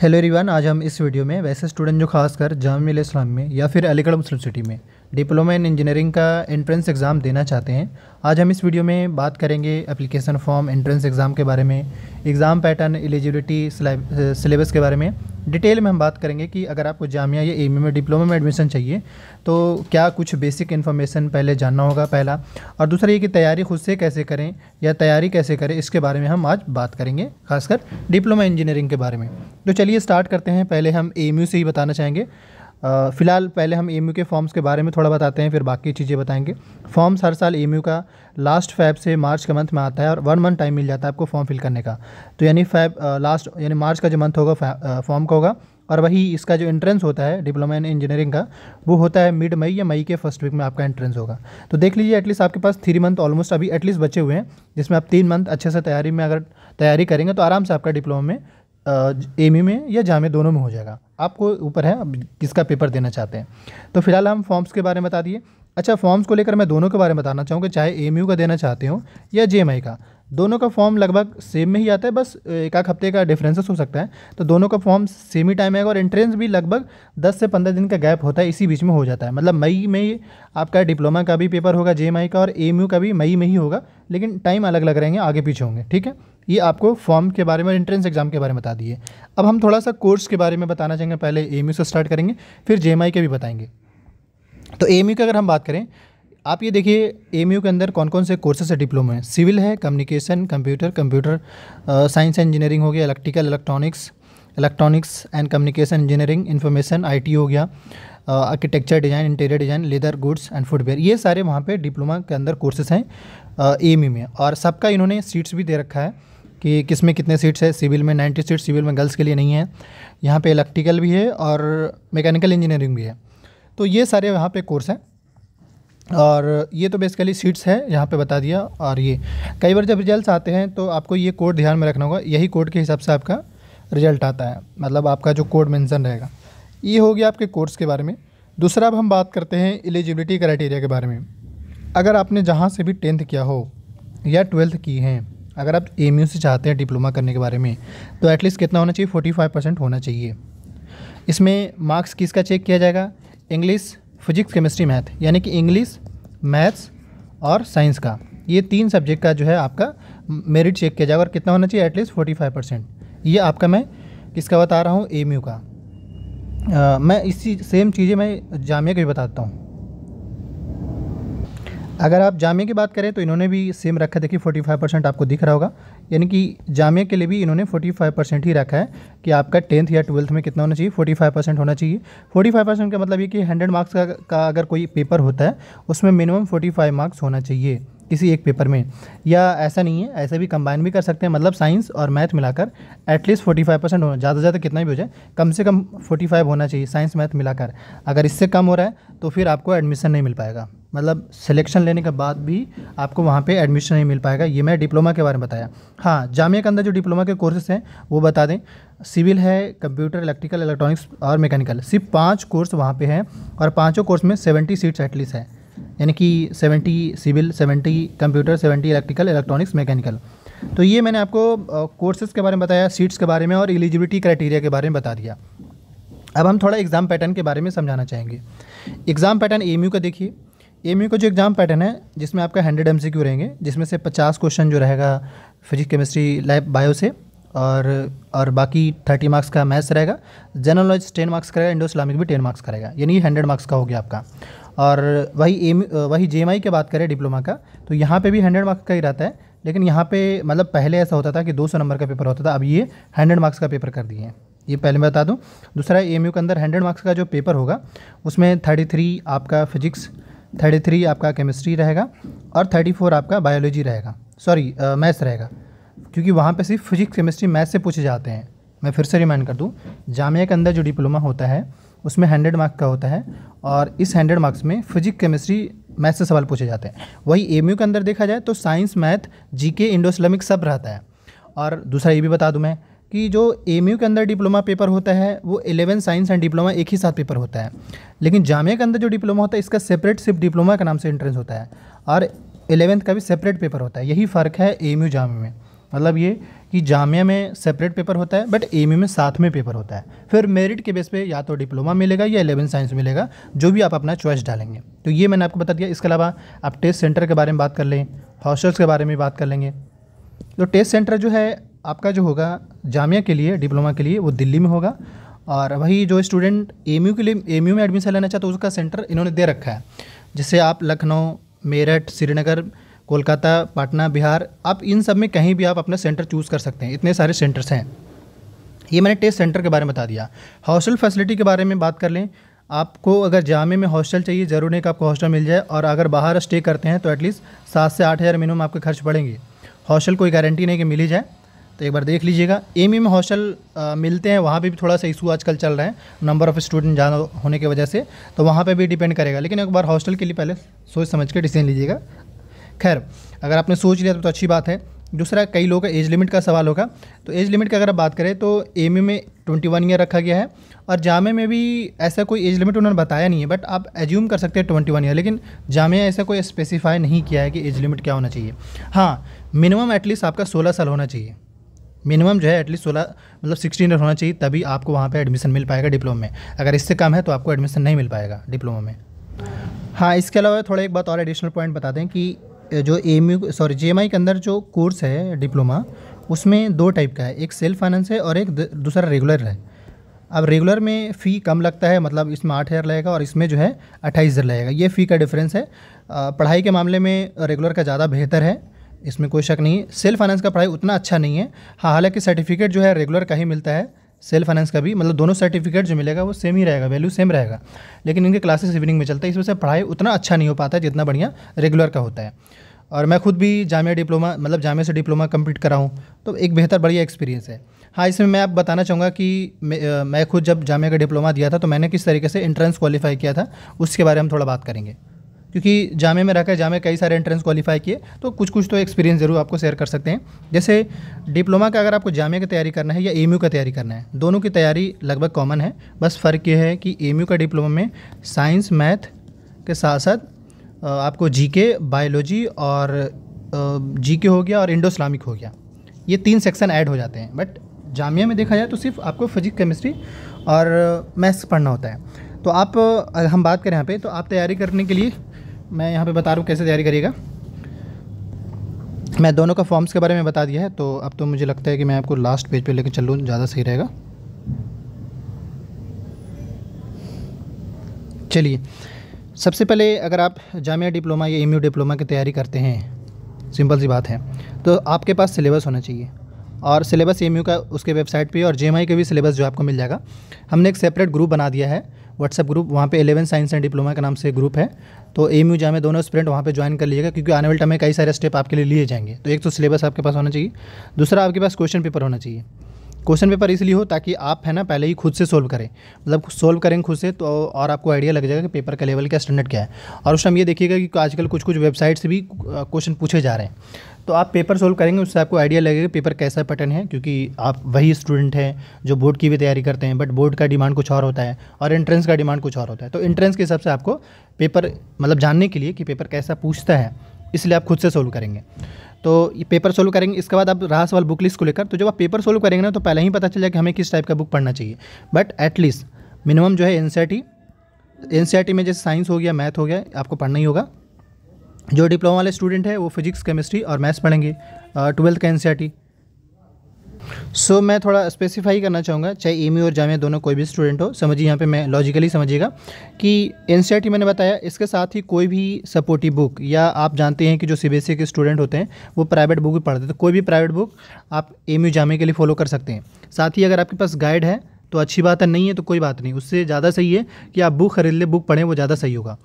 hello रिवान आज हम इस वीडियो में वैसे स्टूडेंट जो खासकर जामिया इस्लाम में या फिर अलीगढ़ मुस्लिम सिटी में डिप्लोमा इन इंजीनियरिंग का एंट्रेंस एग्ज़ाम देना चाहते हैं आज हम इस वीडियो में बात करेंगे एप्लीकेशन फॉर्म एंट्रेंस एग्ज़ाम के बारे में एग्ज़ाम पैटर्न एलिजिबिलिटी सिलेबस के बारे में डिटेल में हम बात करेंगे कि अगर आपको जामिया या एम e में डिप्लोमा में एडमिशन चाहिए तो क्या कुछ बेसिक इन्फॉर्मेशन पहले जानना होगा पहला और दूसरा ये कि तैयारी खुद से कैसे करें या तैयारी कैसे करें इसके बारे में हम आज बात करेंगे खासकर डिप्लोमा इंजीनियरिंग के बारे में तो चलिए स्टार्ट करते हैं पहले हम एम e से ही बताना चाहेंगे फ़िलहाल पहले हम ई e के फॉर्म्स के बारे में थोड़ा बताते हैं फिर बाकी चीज़ें बताएंगे फॉर्म्स हर साल ई e का लास्ट फैब से मार्च के मंथ में आता है और वन मंथ टाइम मिल जाता है आपको फॉर्म फिल करने का तो यानी फैब लास्ट यानी मार्च का जो मंथ होगा फॉर्म का होगा और वही इसका जो एंट्रेंस होता है डिप्लोमा इन इंजीनियरिंग का वो होता है मिड मई या मई के फर्स्ट वीक में आपका एंट्रेंस होगा तो देख लीजिए एटलीस्ट आपके पास थ्री मंथ ऑलमोस्ट अभी एटलीस्ट बचे हुए हैं जिसमें आप तीन मंथ अच्छे से तैयारी में अगर तैयारी करेंगे तो आराम से आपका डिप्लोमा में एम में या जामे दोनों में हो जाएगा आपको ऊपर है अब किसका पेपर देना चाहते हैं तो फिलहाल हम फॉर्म्स के बारे में बता दिए अच्छा फॉर्म्स को लेकर मैं दोनों के बारे में बताना चाहूँगा चाहे एम का देना चाहते हो या जे का दोनों का फॉर्म लगभग सेम में ही आता है बस एक आध हफ्ते का डिफरेंसेस हो सकता है तो दोनों का फॉर्म सेम ही टाइम आएगा और एंट्रेंस भी लगभग 10 से 15 दिन का गैप होता है इसी बीच में हो जाता है मतलब मई में आपका डिप्लोमा का भी पेपर होगा जे का और यू का भी मई में ही होगा लेकिन टाइम अलग लग रहेंगे आगे पीछे होंगे ठीक है ये आपको फॉर्म के बारे में एंट्रेंस एग्जाम के बारे में बता दिए अब हम थोड़ा सा कोर्स के बारे में बताना चाहेंगे पहले ए से स्टार्ट करेंगे फिर जे के भी बताएंगे तो ए की अगर हम बात करें आप ये देखिए एम के अंदर कौन कौन से कोर्सेज है डिप्लोमा है सिविल है communication computer computer science engineering हो गया electrical electronics electronics and communication engineering information I हो गया architecture design interior design leather goods and footwear ये सारे वहाँ पे डिप्लोमा के अंदर कोर्सेज हैं ए में और सबका इन्होंने सीट्स भी दे रखा है कि किस में कितने सीट्स है सिविल में 90 सीट सिविल में गर्ल्स के लिए नहीं है यहाँ पे इलेक्ट्रिकल भी है और मैकेनिकल इंजीनियरिंग भी है तो ये सारे यहाँ पे कोर्स हैं और ये तो बेसिकली सीट्स है यहाँ पे बता दिया और ये कई बार जब रिजल्ट आते हैं तो आपको ये कोड ध्यान में रखना होगा यही कोड के हिसाब से आपका रिजल्ट आता है मतलब आपका जो कोड मैंसन रहेगा ये हो गया आपके कोर्स के बारे में दूसरा अब हम बात करते हैं एलिजिबिलिटी क्राइटेरिया के बारे में अगर आपने जहाँ से भी टेंथ किया हो या ट्वेल्थ की हैं अगर आप एम से चाहते हैं डिप्लोमा करने के बारे में तो एटलीस्ट कितना होना चाहिए फोर्टी फाइव परसेंट होना चाहिए इसमें मार्क्स किसका चेक किया जाएगा इंग्लिश फिजिक्स केमिस्ट्री मैथ यानी कि इंग्लिश मैथ्स और साइंस का ये तीन सब्जेक्ट का जो है आपका मेरिट चेक किया जाएगा और कितना होना चाहिए एटलीस्ट फोर्टी फाइव परसेंट ये आपका मैं किसका बता रहा हूँ एम का आ, मैं इसी सेम चीज़ें मैं जामिया का भी बताता हूँ अगर आप जामे की बात करें तो इन्होंने भी सेम रखा है देखिए 45 परसेंट आपको दिख रहा होगा यानी कि जामे के लिए भी इन्होंने 45 परसेंट ही रखा है कि आपका टेंथ या ट्वेल्थ में कितना होना चाहिए 45 परसेंट होना चाहिए 45 परसेंट का मतलब ये कि 100 मार्क्स का, का अगर कोई पेपर होता है उसमें मिनिमम 45 मार्क्स होना चाहिए किसी एक पेपर में या ऐसा नहीं है ऐसे भी कंबाइन भी कर सकते हैं मतलब साइंस और मैथ मिलाकर एटलीस्ट फाइव परसेंट होना ज़्यादा से ज़्यादा कितना भी हो जाए कम से कम फोर्टी फाइव होना चाहिए साइंस मैथ मिलाकर अगर इससे कम हो रहा है तो फिर आपको एडमिशन नहीं मिल पाएगा मतलब सिलेक्शन लेने के बाद भी आपको वहाँ पे एडमिशन नहीं मिल पाएगा ये मैं डिप्लोमा के बारे में बताया हाँ जामिया के अंदर जो डिप्लोमा के कोर्सेज हैं वो बता दें सिविल है कंप्यूटर इलेक्ट्रिकल इलेक्ट्रॉनिक्स और मैकेनिकल सिर्फ पाँच कोर्स वहाँ पे हैं और पाँचों कोर्स में सेवेंटी सीट्स एटलीस्ट है यानी कि seventy civil seventy computer seventy electrical electronics mechanical तो ये मैंने आपको कोर्सेज़ के बारे में बताया सीट्स के बारे में और एलिजिबिलिटी क्राइटेरिया के बारे में बता दिया अब हम थोड़ा एग्ज़ाम पैटर्न के बारे में समझाना चाहेंगे एग्ज़ाम पैटर्न एम का देखिए एम का जो एग्ज़ाम पैटर्न है जिसमें आपका हंड्रेड एम रहेंगे जिसमें से पचास क्वेश्चन जो रहेगा फिजिक्स केमिस्ट्री लाइफ बायो से और और बाकी थर्टी मार्क्स का मैथ्स रहेगा जनरल नॉलेज टेन मार्क्स का रहेगा इंडो इस्लामिक भी टेन मार्क्स का रहेगा यानी हंड्रेड मार्क्स का हो गया आपका और वही एम वही जे की बात करें डिप्लोमा का तो यहाँ पे भी हंड्रेड मार्क्स का ही रहता है लेकिन यहाँ पे मतलब पहले ऐसा होता था कि 200 नंबर का पेपर होता था अब ये हंड्रेड मार्क्स का पेपर कर दिए हैं ये पहले मैं बता दूँ दूसरा एम के अंदर हंड्रेड मार्क्स का जो पेपर होगा उसमें थर्टी आपका फिजिक्स थर्टी थ्री आपका केमिस्ट्री रहेगा और थर्टी फोर आपका बायोलॉजी रहेगा सॉरी मैथ्स रहेगा क्योंकि वहाँ पे सिर्फ फिजिक्स केमिस्ट्री मैथ्स से पूछे जाते हैं मैं फिर से रिमाइंड कर दूँ जामिया के अंदर जो डिप्लोमा होता है उसमें हंड्रेड मार्क्स का होता है और इस हंड्रेड मार्क्स में फिजिक्स केमिस्ट्री मैथ से सवाल पूछे जाते हैं वही एम के अंदर देखा जाए तो साइंस मैथ जी के इंडो सब रहता है और दूसरा ये भी बता दूँ मैं कि जो एम के अंदर डिप्लोमा पेपर होता है वो एलेवन साइंस एंड डिप्लोमा एक ही साथ पेपर होता है लेकिन जामिया के अंदर जो डिप्लोमा होता है इसका सेपरेट सिर्फ डिप्लोमा के नाम से एंट्रेंस होता है और एलेवेंथ का भी सेपरेट पेपर होता है यही फ़र्क है एम यू में मतलब ये कि जामिया में सेपरेट पेपर होता है बट एम में साथ में पेपर होता है फिर मेरिट के बेस पे या तो डिप्लोमा मिलेगा या एलेवन साइंस मिलेगा जो भी आप अपना चॉइस डालेंगे तो ये मैंने आपको बता दिया इसके अलावा आप टेस्ट सेंटर के बारे में बात कर लें हॉस्टल्स के बारे में बात कर लेंगे तो टेस्ट सेंटर जो है आपका जो होगा जामिया के लिए डिप्लोमा के लिए वो दिल्ली में होगा और वही जो स्टूडेंट एम के लिए एम में एडमिशन लेना चाहते हो उसका सेंटर इन्होंने दे रखा है जैसे आप लखनऊ मेरठ श्रीनगर कोलकाता पटना बिहार आप इन सब में कहीं भी आप अपना सेंटर चूज़ कर सकते हैं इतने सारे सेंटर्स हैं ये मैंने टेस्ट सेंटर के बारे में बता दिया हॉस्टल फैसिलिटी के बारे में बात कर लें आपको अगर जामे में हॉस्टल चाहिए ज़रूर नहीं कि आपको हॉस्टल मिल जाए और अगर बाहर स्टे करते हैं तो एटलीस्ट सात से आठ हज़ार मिनिमम आपके खर्च पड़ेंगे हॉस्टल कोई गारंटी नहीं कि मिल ही जाए तो एक बार देख लीजिएगा एम ई में हॉस्टल मिलते हैं वहाँ पे भी थोड़ा सा इशू आजकल चल रहा है नंबर ऑफ़ स्टूडेंट ज़्यादा होने की वजह से तो वहाँ पे भी डिपेंड करेगा लेकिन एक बार हॉस्टल के लिए पहले सोच समझ के डिसीजन लीजिएगा खैर अगर आपने सोच लिया तो, तो अच्छी बात है दूसरा कई लोगों का एज लिमिट का सवाल होगा तो एज लिमिट का अगर बात करें तो एम e में ट्वेंटी वन ईयर रखा गया है और जामे में भी ऐसा कोई एज लिमिट उन्होंने बताया नहीं है बट आप एज्यूम कर सकते हैं ट्वेंटी वन ईयर लेकिन जामे ऐसा कोई स्पेसिफाई नहीं किया है कि एज लिमिट क्या होना चाहिए हाँ मिनिमम एटलीस्ट आपका सोलह साल होना चाहिए मिनिमम जो है एटलीस्ट सोलह मतलब सिक्सटीन ईयर होना चाहिए तभी आपको वहाँ पर एडमिशन मिल पाएगा डिप्लोमा में अगर इससे कम है तो आपको एडमिशन नहीं मिल पाएगा डिप्लोमा में हाँ इसके अलावा थोड़ा एक बात और एडिशनल पॉइंट बता दें कि जो एम सॉरी जे के अंदर जो कोर्स है डिप्लोमा उसमें दो टाइप का है एक सेल्फ फाइनेंस है और एक दूसरा रेगुलर है अब रेगुलर में फ़ी कम लगता है मतलब इसमें आठ हज़ार लगेगा और इसमें जो है अट्ठाईस हज़ार लगेगा ये फ़ी का डिफरेंस है पढ़ाई के मामले में रेगुलर का ज़्यादा बेहतर है इसमें कोई शक नहीं है सेल्फ फाइनेंस का पढ़ाई उतना अच्छा नहीं है हाँ हालांकि सर्टिफिकेट जो है रेगुलर का ही मिलता है सेल्फ फाइनेंस का भी मतलब दोनों सर्टिफिकेट जो मिलेगा वो सेम ही रहेगा वैल्यू सेम रहेगा लेकिन इनके क्लासेस इवनिंग में चलता है इस वजह से पढ़ाई उतना अच्छा नहीं हो पाता है जितना बढ़िया रेगुलर का होता है और मैं खुद भी जामिया डिप्लोमा मतलब जामिया से डिप्लोमा कंप्लीट करा हूँ तो एक बेहतर बढ़िया एक्सपीरियंस है हाँ इसमें मैं आप बताना चाहूँगा कि मैं खुद जब जामिया का डिप्लोमा दिया था तो मैंने किस तरीके से इंट्रेंस क्वालिफाई किया था उसके बारे में हम थोड़ा बात करेंगे क्योंकि जामे में रहकर जामे कई सारे एंट्रेंस क्वालिफाई किए तो कुछ कुछ तो एक्सपीरियंस ज़रूर आपको शेयर कर सकते हैं जैसे डिप्लोमा का अगर आपको जामे की तैयारी करना है या एम का तैयारी करना है दोनों की तैयारी लगभग कॉमन है बस फ़र्क ये है कि एम का डिप्लोमा में साइंस मैथ के साथ साथ आपको जी बायोलॉजी और जी हो गया और इंडो इस्लामिक हो गया ये तीन सेक्शन ऐड हो जाते हैं बट जामिया में देखा जाए तो सिर्फ आपको फिजिक्स केमिस्ट्री और मैथ्स पढ़ना होता है तो आप हम बात करें यहाँ पे तो आप तैयारी करने के लिए मैं यहाँ पे बता रहा हूँ कैसे तैयारी करिएगा मैं दोनों का फॉर्म्स के बारे में बता दिया है तो अब तो मुझे लगता है कि मैं आपको लास्ट पेज पे लेकर चल लूँ ज़्यादा सही रहेगा चलिए सबसे पहले अगर आप जामिया डिप्लोमा या एम डिप्लोमा की तैयारी करते हैं सिंपल सी बात है तो आपके पास सिलेबस होना चाहिए और सिलेबस एम का उसके वेबसाइट पे और जे का भी सिलेबस जो आपको मिल जाएगा हमने एक सेपरेट ग्रुप बना दिया है व्हाट्सएप ग्रुप वहाँ पे एलेवन साइंस एंड डिप्लोमा के नाम से ग्रुप है तो एम यू जामे दोनों स्टूडेंट वहाँ पे ज्वाइन कर लीजिएगा क्योंकि आने वाले टाइम में कई सारे स्टेप आपके लिए लिए जाएंगे तो एक तो सिलेबस आपके पास होना चाहिए दूसरा आपके पास क्वेश्चन पेपर होना चाहिए क्वेश्चन पेपर इसलिए हो ताकि आप है ना पहले ही खुद से सोल्व करें मतलब सोल्व करें खुद से तो और आपको आइडिया लग जाएगा कि पेपर का लेवल का स्टैंडर्ड क्या है और उस टाइम ये देखिएगा कि आजकल कुछ कुछ वेबसाइट से भी क्वेश्चन पूछे जा रहे हैं तो आप पेपर सोल्व करेंगे उससे आपको आइडिया लगेगा पेपर कैसा पैटर्न है क्योंकि आप वही स्टूडेंट हैं जो बोर्ड की भी तैयारी करते हैं बट बोर्ड का डिमांड कुछ और होता है और एंट्रेंस का डिमांड कुछ और होता है तो एंट्रेंस के हिसाब से आपको पेपर मतलब जानने के लिए कि पेपर कैसा पूछता है इसलिए आप खुद से सोल्व करेंगे तो ये पेपर सोल्व करेंगे इसके बाद आप रहा सवाल बुक लिस्ट को लेकर तो जब आप पेपर सोल्व करेंगे ना तो पहले ही पता चल जाए कि हमें किस टाइप का बुक पढ़ना चाहिए बट एटलीस्ट मिनिमम जो है एन एन e e में जैसे साइंस हो गया मैथ हो गया आपको पढ़ना ही होगा जो डिप्लोमा वाले स्टूडेंट है वो फिजिक्स केमिस्ट्री और मैथ्स पढ़ेंगे ट्वेल्थ का एन e सो so, मैं थोड़ा स्पेसिफाई करना चाहूँगा चाहे एम और जामिया दोनों कोई भी स्टूडेंट हो समझिए यहाँ पे मैं लॉजिकली समझिएगा कि एन e मैंने बताया इसके साथ ही कोई भी सपोर्टिव बुक या आप जानते हैं कि जो सी e के स्टूडेंट होते हैं वो प्राइवेट बुक भी पढ़ते हैं तो कोई भी प्राइवेट बुक आप एम यू के लिए फॉलो कर सकते हैं साथ ही अगर आपके पास गाइड है तो अच्छी बात है नहीं है तो कोई बात नहीं उससे ज़्यादा सही है कि आप बुक खरीद लें बुक पढ़ें वो ज़्यादा सही होगा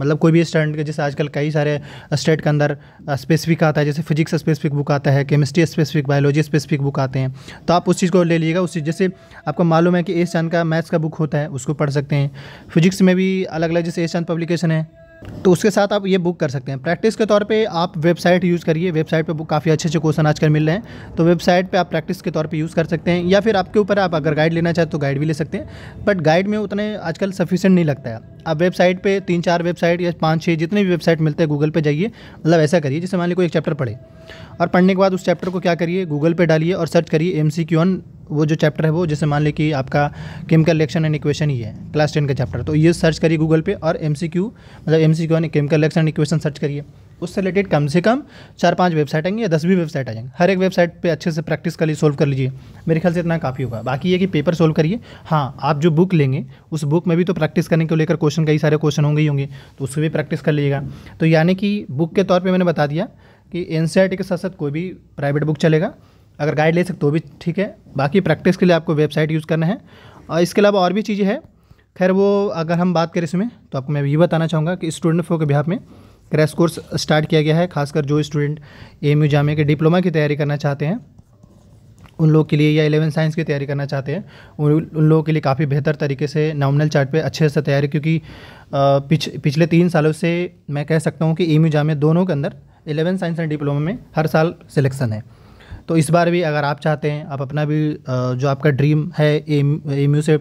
मतलब कोई भी स्टैंडर्ड के जैसे आजकल कई सारे स्टेट के अंदर स्पेसिफिक आता है जैसे फिजिक्स स्पेसिफिक बुक आता है chemistry specific biology specific book आते हैं तो आप उस चीज़ को ले लीजिएगा उस चीज़ जैसे आपको मालूम है कि एस चंद का मैथ्स का बुक होता है उसको पढ़ सकते हैं फिजिक्स में भी अलग अलग जैसे ए चंद पब्लिकेशन है तो उसके साथ आप ये बुक कर सकते हैं प्रैक्टिस के तौर पे आप वेबसाइट यूज़ करिए वेबसाइट पे बुक काफ़ी अच्छे अच्छे क्वेश्चन आजकल मिल रहे हैं तो वेबसाइट पे आप प्रैक्टिस के तौर पे यूज़ कर सकते हैं या फिर आपके ऊपर आप अगर गाइड लेना चाहें तो गाइड भी ले सकते हैं बट गाइड में उतने आजकल सफिशेंट नहीं लगता है आप वेबसाइट पर तीन चार वेबसाइट या पाँच छः जितने भी वेबसाइट मिलते हैं गूगल पर जाइए मतलब ऐसा करिए जैसे मान लीजिए कोई एक चैप्टर पढ़े और पढ़ने के बाद उस चैप्टर को क्या करिए गूगल पर डालिए और सर्च करिए एम सी क्यू ऑन वो जो चैप्टर है वो जैसे मान लें कि आपका केमिकल रिएक्शन एंड इक्वेशन ही है क्लास टेन का चैप्टर तो ये सर्च करिए गूगल पे और एम मतलब M C chemical reaction and equation search करिए उससे रिलेटेड कम से कम चार पाँच वेबसाइट आएंगे या दस भी वेबसाइट आ जाएंगे हर एक वेबसाइट पे अच्छे से प्रैक्टिस कर लीजिए सोल्व कर लीजिए मेरे ख्याल से इतना काफ़ी होगा बाकी ये कि पेपर सोल्व करिए हाँ आप जो बुक लेंगे उस बुक में भी तो प्रैक्टिस करने को लेकर क्वेश्चन कई सारे क्वेश्चन होंगे ही होंगे तो उससे भी प्रैक्टिस कर लीजिएगा तो यानी कि बुक के तौर पर मैंने बता दिया कि एन के साथ साथ कोई भी प्राइवेट बुक चलेगा अगर गाइड ले सकते तो भी ठीक है बाकी प्रैक्टिस के लिए आपको वेबसाइट यूज़ करना है और इसके अलावा और भी चीज़ें हैं खैर वो अगर हम बात करें इसमें तो आपको मैं ये बताना चाहूँगा कि स्टूडेंट फो के बिहार में क्रैश कोर्स स्टार्ट किया गया है खासकर जो स्टूडेंट एम यू जामे के डिप्लोमा की तैयारी करना चाहते हैं उन लोग के लिए या एलेवन साइंस की तैयारी करना चाहते हैं उन उन लोगों के लिए काफ़ी बेहतर तरीके से नॉमिनल चार्ट पे अच्छे से तैयारी क्योंकि पिछ, पिछले तीन सालों से मैं कह सकता हूँ कि एम यू जामे दोनों के अंदर एलेवन साइंस एंड डिप्लोमा में हर साल सिलेक्शन है तो इस बार भी अगर आप चाहते हैं आप अपना भी जो आपका ड्रीम है एम से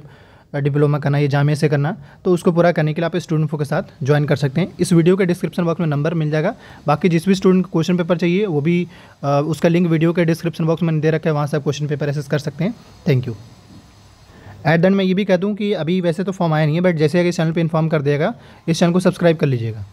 डिप्लोमा करना या जामे से करना तो उसको पूरा करने के लिए आप स्टूडेंट के साथ ज्वाइन कर सकते हैं इस वीडियो के डिस्क्रिप्शन बॉक्स में नंबर मिल जाएगा बाकी जिस भी स्टूडेंट को क्वेश्चन पेपर चाहिए वो भी उसका लिंक वीडियो के डिस्क्रिप्शन बॉक्स में दे रखा है वहाँ से आप क्वेश्चन पेपर एसेस कर सकते हैं थैंक यू एट दैन मैं ये भी कह दूँ कि अभी वैसे तो फॉर्म आया नहीं है बट जैसे अगर इस चैनल पर इन्फॉर्म कर देगा इस चैनल को सब्सक्राइब कर लीजिएगा